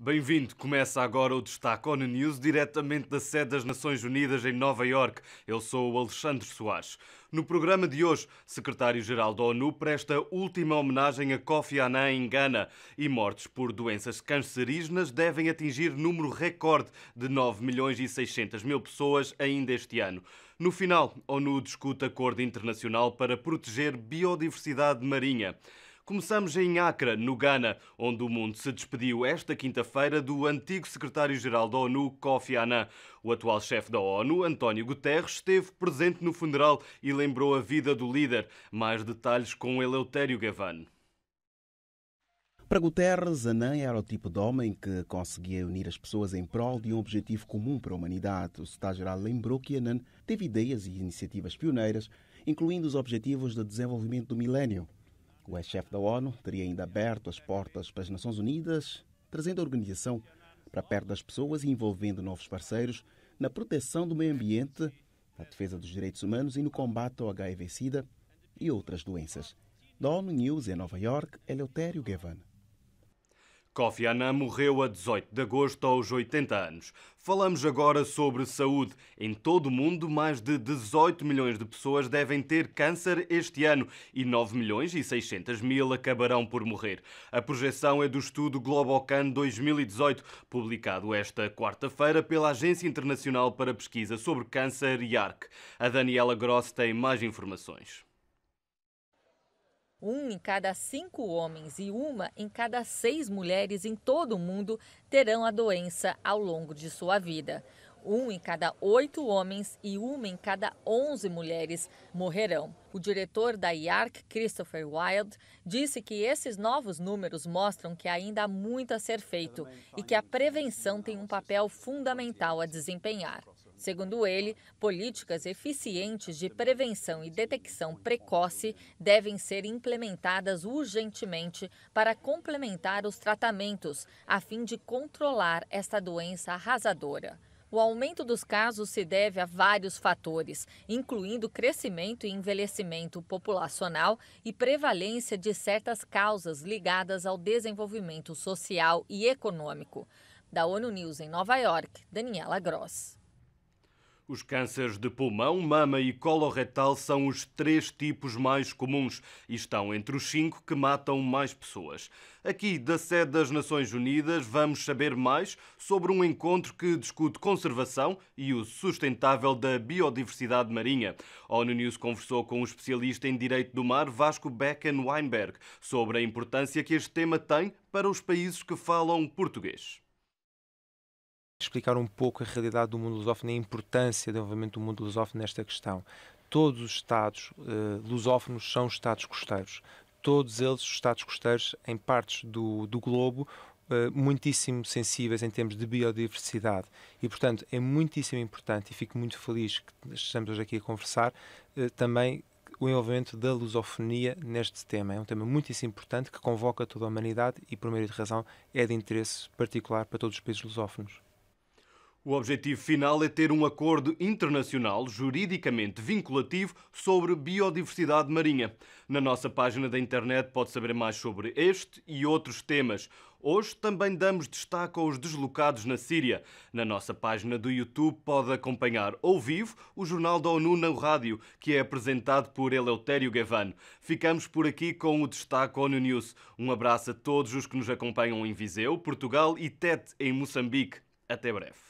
Bem-vindo. Começa agora o Destaque ONU News, diretamente da sede das Nações Unidas em Nova York. Eu sou o Alexandre Soares. No programa de hoje, secretário-geral da ONU presta última homenagem a Kofi Annan em Gana e mortes por doenças cancerígenas devem atingir número recorde de 9 milhões e 600 mil pessoas ainda este ano. No final, a ONU discute acordo internacional para proteger biodiversidade marinha. Começamos em Accra, no Ghana, onde o mundo se despediu esta quinta-feira do antigo secretário-geral da ONU, Kofi Annan. O atual chefe da ONU, António Guterres, esteve presente no funeral e lembrou a vida do líder. Mais detalhes com Eleutério Gavan. Para Guterres, Anã era o tipo de homem que conseguia unir as pessoas em prol de um objetivo comum para a humanidade. O secretário-geral lembrou que Anã teve ideias e iniciativas pioneiras, incluindo os Objetivos de Desenvolvimento do Milénio, o ex-chefe da ONU teria ainda aberto as portas para as Nações Unidas, trazendo a organização para perto das pessoas e envolvendo novos parceiros na proteção do meio ambiente, na defesa dos direitos humanos e no combate ao HIV-Sida e outras doenças. Da ONU News em Nova York, Eleutério Guevane. Kofi Annan morreu a 18 de agosto aos 80 anos. Falamos agora sobre saúde. Em todo o mundo, mais de 18 milhões de pessoas devem ter câncer este ano e 9 milhões e 600 mil acabarão por morrer. A projeção é do estudo Globocan 2018, publicado esta quarta-feira pela Agência Internacional para Pesquisa sobre Câncer, IARC. A Daniela Gross tem mais informações. Um em cada cinco homens e uma em cada seis mulheres em todo o mundo terão a doença ao longo de sua vida. Um em cada oito homens e uma em cada onze mulheres morrerão. O diretor da IARC, Christopher Wild, disse que esses novos números mostram que ainda há muito a ser feito e que a prevenção tem um papel fundamental a desempenhar. Segundo ele, políticas eficientes de prevenção e detecção precoce devem ser implementadas urgentemente para complementar os tratamentos, a fim de controlar esta doença arrasadora. O aumento dos casos se deve a vários fatores, incluindo crescimento e envelhecimento populacional e prevalência de certas causas ligadas ao desenvolvimento social e econômico. Da ONU News em Nova York, Daniela Gross. Os cânceres de pulmão, mama e coloretal são os três tipos mais comuns e estão entre os cinco que matam mais pessoas. Aqui, da sede das Nações Unidas, vamos saber mais sobre um encontro que discute conservação e o sustentável da biodiversidade marinha. A ONU News conversou com o especialista em direito do mar, Vasco Becken Weinberg, sobre a importância que este tema tem para os países que falam português explicar um pouco a realidade do mundo lusófono e a importância do envolvimento do mundo lusófono nesta questão. Todos os Estados uh, lusófonos são Estados costeiros. Todos eles, os Estados costeiros, em partes do, do globo, uh, muitíssimo sensíveis em termos de biodiversidade. E, portanto, é muitíssimo importante e fico muito feliz que estamos hoje aqui a conversar uh, também o envolvimento da lusofonia neste tema. É um tema muitíssimo importante que convoca toda a humanidade e, por meio de razão, é de interesse particular para todos os países lusófonos. O objetivo final é ter um acordo internacional juridicamente vinculativo sobre biodiversidade marinha. Na nossa página da internet pode saber mais sobre este e outros temas. Hoje também damos destaque aos deslocados na Síria. Na nossa página do YouTube pode acompanhar ao vivo o Jornal da ONU na rádio, que é apresentado por Eleutério Gavano. Ficamos por aqui com o destaque ONU News. Um abraço a todos os que nos acompanham em Viseu, Portugal e Tete em Moçambique. Até breve.